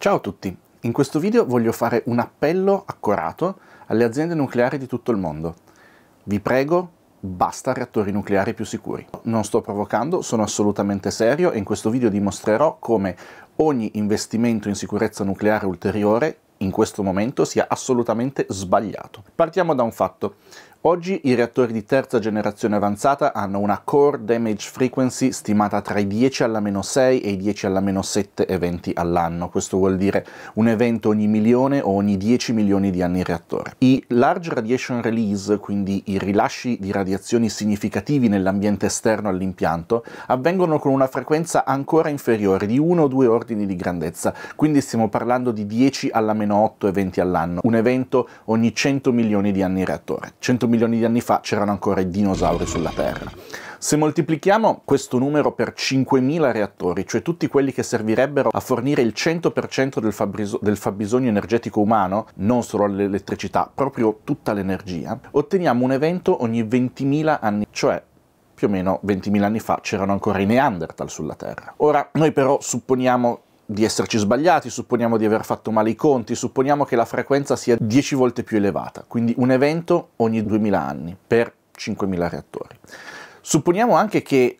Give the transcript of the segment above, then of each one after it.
Ciao a tutti, in questo video voglio fare un appello accorato alle aziende nucleari di tutto il mondo. Vi prego, basta reattori nucleari più sicuri. Non sto provocando, sono assolutamente serio e in questo video dimostrerò come ogni investimento in sicurezza nucleare ulteriore in questo momento sia assolutamente sbagliato. Partiamo da un fatto. Oggi i reattori di terza generazione avanzata hanno una core damage frequency stimata tra i 10 alla meno 6 e i 10 alla meno 7 eventi all'anno. Questo vuol dire un evento ogni milione o ogni 10 milioni di anni reattore. I large radiation release, quindi i rilasci di radiazioni significativi nell'ambiente esterno all'impianto, avvengono con una frequenza ancora inferiore di 1 o 2 ordini di grandezza, quindi stiamo parlando di 10 alla meno 8 eventi all'anno, un evento ogni 100 milioni di anni reattore. 100 milioni di anni fa c'erano ancora i dinosauri sulla Terra. Se moltiplichiamo questo numero per 5.000 reattori, cioè tutti quelli che servirebbero a fornire il 100% del, fabbis- del fabbisogno energetico umano, non solo l'elettricità, proprio tutta l'energia, otteniamo un evento ogni 20.000 anni, cioè più o meno 20.000 anni fa c'erano ancora i Neanderthal sulla Terra. Ora, noi però supponiamo di esserci sbagliati, supponiamo di aver fatto male i conti, supponiamo che la frequenza sia 10 volte più elevata, quindi un evento ogni 2000 anni per 5000 reattori. Supponiamo anche che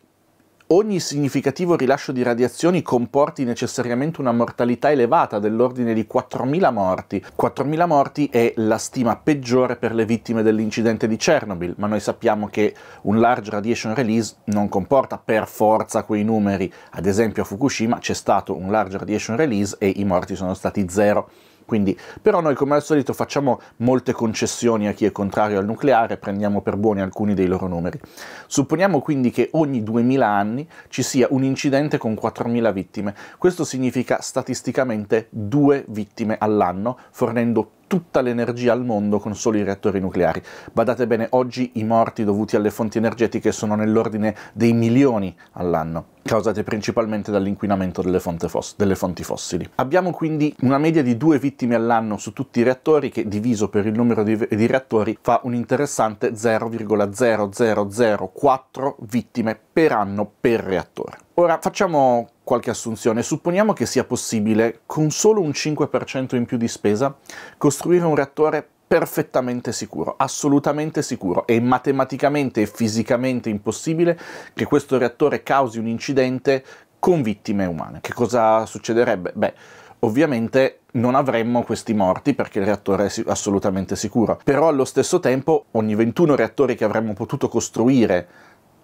ogni significativo rilascio di radiazioni comporti necessariamente una mortalità elevata dell'ordine di 4.000 morti. 4.000 morti è la stima peggiore per le vittime dell'incidente di Chernobyl, ma noi sappiamo che un large radiation release non comporta per forza quei numeri. Ad esempio a Fukushima c'è stato un large radiation release e i morti sono stati zero. Quindi, però noi come al solito facciamo molte concessioni a chi è contrario al nucleare, prendiamo per buoni alcuni dei loro numeri. Supponiamo quindi che ogni 2000 anni ci sia un incidente con 4000 vittime. Questo significa statisticamente due vittime all'anno, fornendo tutta l'energia al mondo con solo i reattori nucleari. Badate bene, oggi i morti dovuti alle fonti energetiche sono nell'ordine dei milioni all'anno causate principalmente dall'inquinamento delle, foss- delle, fonti fossili. Abbiamo quindi una media di due vittime all'anno su tutti i reattori che diviso per il numero di, di reattori fa un interessante 0,0004 vittime per anno per reattore. Ora facciamo qualche assunzione, supponiamo che sia possibile, con solo un 5% in più di spesa, costruire un reattore perfettamente sicuro, assolutamente sicuro. È matematicamente e fisicamente impossibile che questo reattore causi un incidente con vittime umane. Che cosa succederebbe? Beh, ovviamente non avremmo questi morti perché il reattore è assolutamente sicuro, però allo stesso tempo ogni 21 reattori che avremmo potuto costruire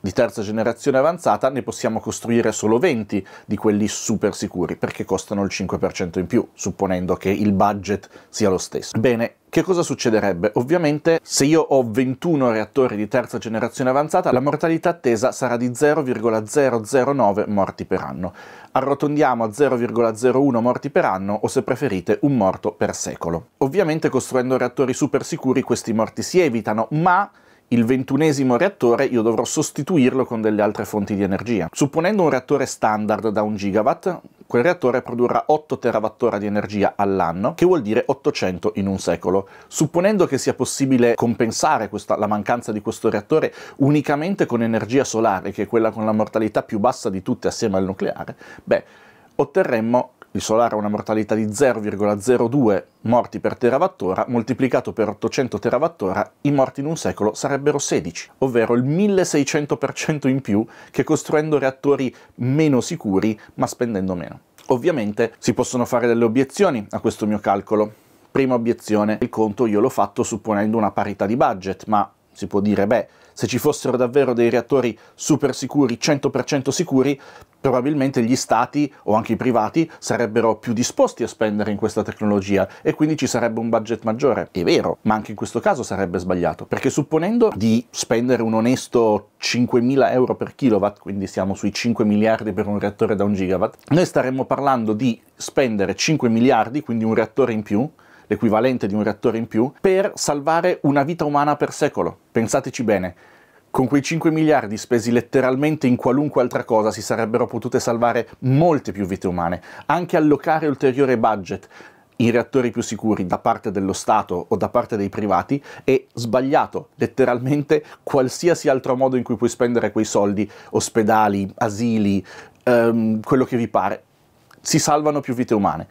di terza generazione avanzata ne possiamo costruire solo 20 di quelli super sicuri perché costano il 5% in più, supponendo che il budget sia lo stesso. Bene, che cosa succederebbe? Ovviamente se io ho 21 reattori di terza generazione avanzata, la mortalità attesa sarà di 0,009 morti per anno. Arrotondiamo a 0,01 morti per anno o se preferite un morto per secolo. Ovviamente costruendo reattori super sicuri questi morti si evitano, ma il ventunesimo reattore io dovrò sostituirlo con delle altre fonti di energia. Supponendo un reattore standard da 1 gigawatt, quel reattore produrrà 8 terawattora di energia all'anno, che vuol dire 800 in un secolo. Supponendo che sia possibile compensare questa, la mancanza di questo reattore unicamente con energia solare, che è quella con la mortalità più bassa di tutte assieme al nucleare, beh, otterremmo il solare ha una mortalità di 0,02 morti per terawattora, moltiplicato per 800 terawattora, i morti in un secolo sarebbero 16, ovvero il 1600% in più che costruendo reattori meno sicuri ma spendendo meno. Ovviamente si possono fare delle obiezioni a questo mio calcolo. Prima obiezione, il conto io l'ho fatto supponendo una parità di budget, ma si può dire, beh, se ci fossero davvero dei reattori super sicuri, 100% sicuri, probabilmente gli stati o anche i privati sarebbero più disposti a spendere in questa tecnologia e quindi ci sarebbe un budget maggiore. È vero, ma anche in questo caso sarebbe sbagliato, perché supponendo di spendere un onesto 5.000 euro per kilowatt, quindi siamo sui 5 miliardi per un reattore da 1 gigawatt, noi staremmo parlando di spendere 5 miliardi, quindi un reattore in più, l'equivalente di un reattore in più, per salvare una vita umana per secolo. Pensateci bene, con quei 5 miliardi spesi letteralmente in qualunque altra cosa si sarebbero potute salvare molte più vite umane, anche allocare ulteriore budget in reattori più sicuri da parte dello Stato o da parte dei privati è sbagliato letteralmente qualsiasi altro modo in cui puoi spendere quei soldi, ospedali, asili, ehm, quello che vi pare, si salvano più vite umane.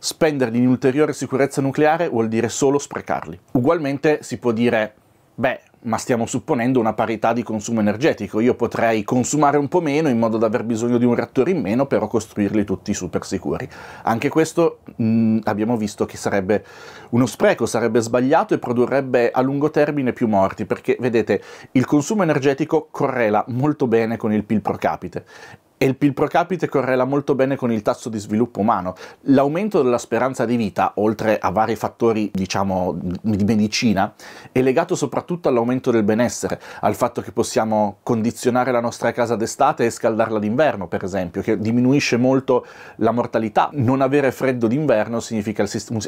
Spenderli in ulteriore sicurezza nucleare vuol dire solo sprecarli. Ugualmente si può dire, beh, ma stiamo supponendo una parità di consumo energetico, io potrei consumare un po' meno in modo da aver bisogno di un reattore in meno, però costruirli tutti super sicuri. Anche questo mh, mm, abbiamo visto che sarebbe uno spreco, sarebbe sbagliato e produrrebbe a lungo termine più morti, perché vedete, il consumo energetico correla molto bene con il PIL pro capite e il PIL pro capite correla molto bene con il tasso di sviluppo umano. L'aumento della speranza di vita, oltre a vari fattori, diciamo, di medicina, è legato soprattutto all'aumento del benessere, al fatto che possiamo condizionare la nostra casa d'estate e scaldarla d'inverno, per esempio, che diminuisce molto la mortalità. Non avere freddo d'inverno significa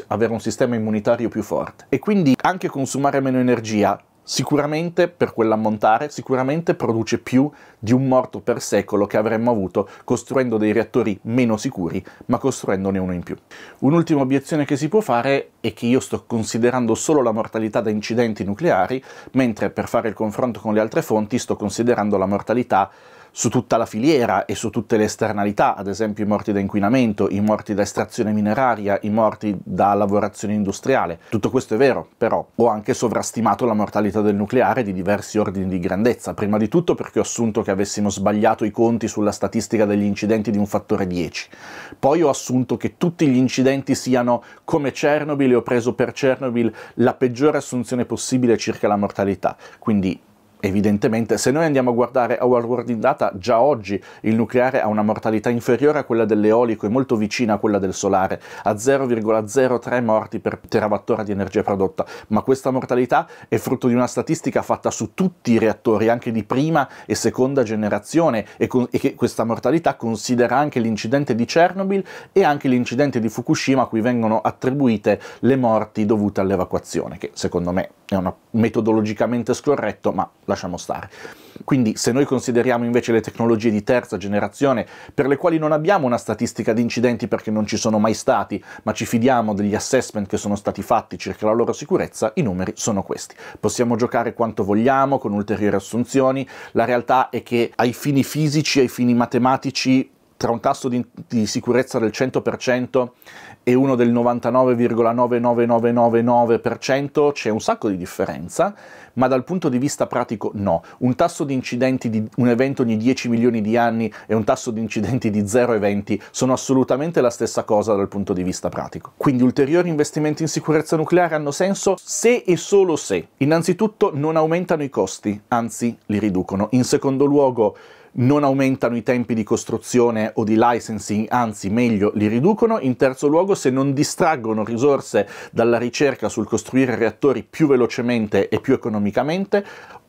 avere un sistema immunitario più forte. E quindi anche consumare meno energia Sicuramente per quell'ammontare, sicuramente produce più di un morto per secolo che avremmo avuto costruendo dei reattori meno sicuri, ma costruendone uno in più. Un'ultima obiezione che si può fare è che io sto considerando solo la mortalità da incidenti nucleari, mentre per fare il confronto con le altre fonti sto considerando la mortalità su tutta la filiera e su tutte le esternalità, ad esempio i morti da inquinamento, i morti da estrazione mineraria, i morti da lavorazione industriale. Tutto questo è vero, però ho anche sovrastimato la mortalità del nucleare di diversi ordini di grandezza, prima di tutto perché ho assunto che avessimo sbagliato i conti sulla statistica degli incidenti di un fattore 10. Poi ho assunto che tutti gli incidenti siano come Chernobyl e ho preso per Chernobyl la peggiore assunzione possibile circa la mortalità. Quindi Evidentemente, se noi andiamo a guardare a World War in Data, già oggi il nucleare ha una mortalità inferiore a quella dell'eolico e molto vicina a quella del solare, a 0,03 morti per terawattora di energia prodotta, ma questa mortalità è frutto di una statistica fatta su tutti i reattori, anche di prima e seconda generazione, e, con, e che questa mortalità considera anche l'incidente di Chernobyl e anche l'incidente di Fukushima a cui vengono attribuite le morti dovute all'evacuazione, che secondo me è una, metodologicamente scorretto, ma lasciamo stare. Quindi se noi consideriamo invece le tecnologie di terza generazione, per le quali non abbiamo una statistica di incidenti perché non ci sono mai stati, ma ci fidiamo degli assessment che sono stati fatti circa la loro sicurezza, i numeri sono questi. Possiamo giocare quanto vogliamo con ulteriori assunzioni, la realtà è che ai fini fisici, ai fini matematici, tra un tasso di, di, sicurezza del 100% e uno del 99,99999% c'è un sacco di differenza ma dal punto di vista pratico no. Un tasso di incidenti di un evento ogni 10 milioni di anni e un tasso di incidenti di 0 eventi sono assolutamente la stessa cosa dal punto di vista pratico. Quindi ulteriori investimenti in sicurezza nucleare hanno senso se e solo se. Innanzitutto non aumentano i costi, anzi li riducono. In secondo luogo non aumentano i tempi di costruzione o di licensing, anzi meglio li riducono, in terzo luogo se non distraggono risorse dalla ricerca sul costruire reattori più velocemente e più economicamente,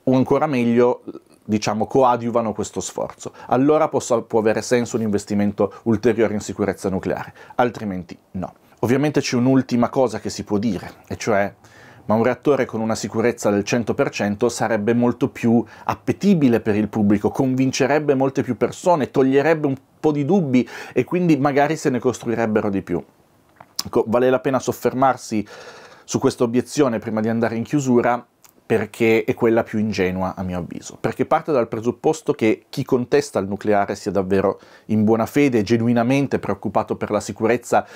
o ancora meglio diciamo coadiuvano questo sforzo. Allora possa, può avere senso un investimento ulteriore in sicurezza nucleare, altrimenti no. Ovviamente c'è un'ultima cosa che si può dire, e cioè ma un reattore con una sicurezza del 100% sarebbe molto più appetibile per il pubblico, convincerebbe molte più persone, toglierebbe un po' di dubbi e quindi magari se ne costruirebbero di più. Ecco, vale la pena soffermarsi su questa obiezione prima di andare in chiusura perché è quella più ingenua a mio avviso, perché parte dal presupposto che chi contesta il nucleare sia davvero in buona fede, genuinamente preoccupato per la sicurezza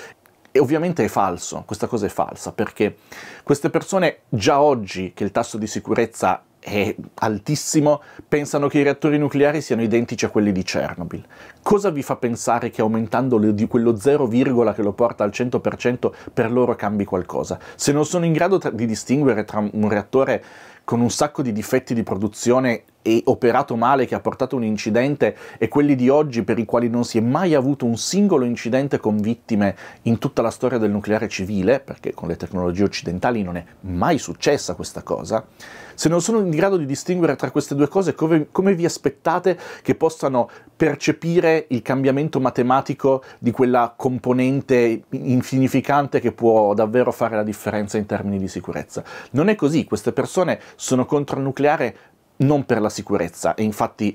e ovviamente è falso, questa cosa è falsa, perché queste persone già oggi che il tasso di sicurezza è altissimo, pensano che i reattori nucleari siano identici a quelli di Chernobyl. Cosa vi fa pensare che aumentando di quello 0, che lo porta al 100% per loro cambi qualcosa? Se non sono in grado di distinguere tra un reattore con un sacco di difetti di produzione e operato male che ha portato un incidente e quelli di oggi per i quali non si è mai avuto un singolo incidente con vittime in tutta la storia del nucleare civile, perché con le tecnologie occidentali non è mai successa questa cosa, se non sono in grado di distinguere tra queste due cose, come, come vi aspettate che possano percepire il cambiamento matematico di quella componente insignificante che può davvero fare la differenza in termini di sicurezza? Non è così, queste persone sono contro il nucleare non per la sicurezza e infatti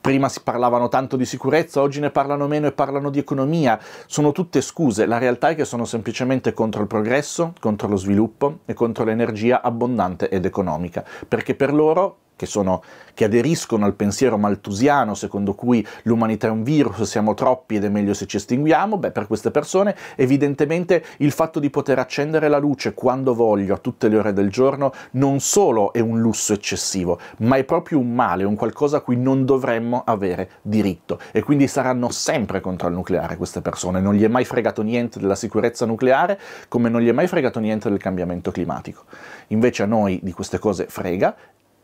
prima si parlavano tanto di sicurezza, oggi ne parlano meno e parlano di economia, sono tutte scuse, la realtà è che sono semplicemente contro il progresso, contro lo sviluppo e contro l'energia abbondante ed economica, perché per loro che, sono, che, aderiscono al pensiero maltusiano secondo cui l'umanità è un virus, siamo troppi ed è meglio se ci estinguiamo, beh per queste persone evidentemente il fatto di poter accendere la luce quando voglio a tutte le ore del giorno non solo è un lusso eccessivo, ma è proprio un male, un qualcosa a cui non dovremmo avere diritto e quindi saranno sempre contro il nucleare queste persone, non gli è mai fregato niente della sicurezza nucleare come non gli è mai fregato niente del cambiamento climatico. Invece a noi di queste cose frega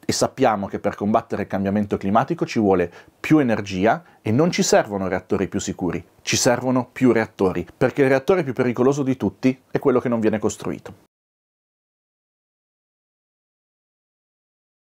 e sappiamo che per combattere il cambiamento climatico ci vuole più energia e non ci servono reattori più sicuri, ci servono più reattori, perché il reattore più pericoloso di tutti è quello che non viene costruito.